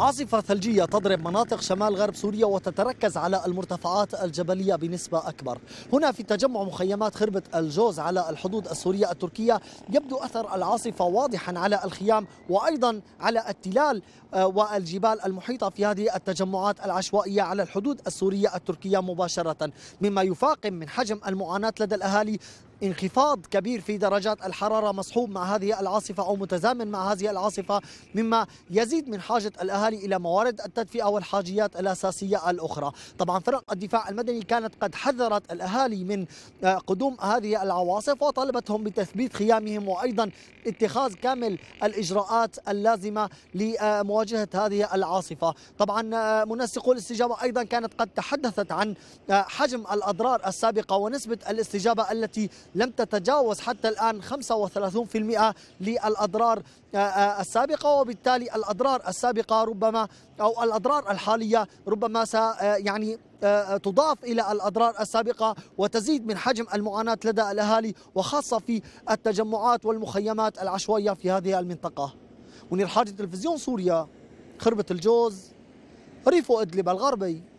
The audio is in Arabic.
عاصفة ثلجية تضرب مناطق شمال غرب سوريا وتتركز على المرتفعات الجبلية بنسبة أكبر هنا في تجمع مخيمات خربة الجوز على الحدود السورية التركية يبدو أثر العاصفة واضحا على الخيام وأيضا على التلال آه، والجبال المحيطة في هذه التجمعات العشوائية على الحدود السورية التركية مباشرة مما يفاقم من حجم المعاناة لدى الأهالي انخفاض كبير في درجات الحرارة مصحوب مع هذه العاصفة أو متزامن مع هذه العاصفة مما يزيد من حاجة الأهالي إلى موارد التدفئة والحاجيات الأساسية الأخرى طبعا فرق الدفاع المدني كانت قد حذرت الأهالي من آه، قدوم هذه العواصف وطالبتهم بتثبيت خيامهم وأيضا اتخاذ كامل الإجراءات اللازمة لمواجهة هذه العاصفة طبعا آه، منسقو الاستجابة أيضا كانت قد تحدثت عن آه، حجم الأضرار السابقة ونسبة الاستجابة التي لم تتجاوز حتى الآن 35% للأضرار آه، آه، السابقة وبالتالي الأضرار السابقة ربما أو الأضرار الحالية ربما س آه، يعني تضاف إلى الأضرار السابقة وتزيد من حجم المعاناة لدى الأهالي وخاصة في التجمعات والمخيمات العشوائية في هذه المنطقة منير حاجة تلفزيون سوريا خربة الجوز ريفو إدلب الغربي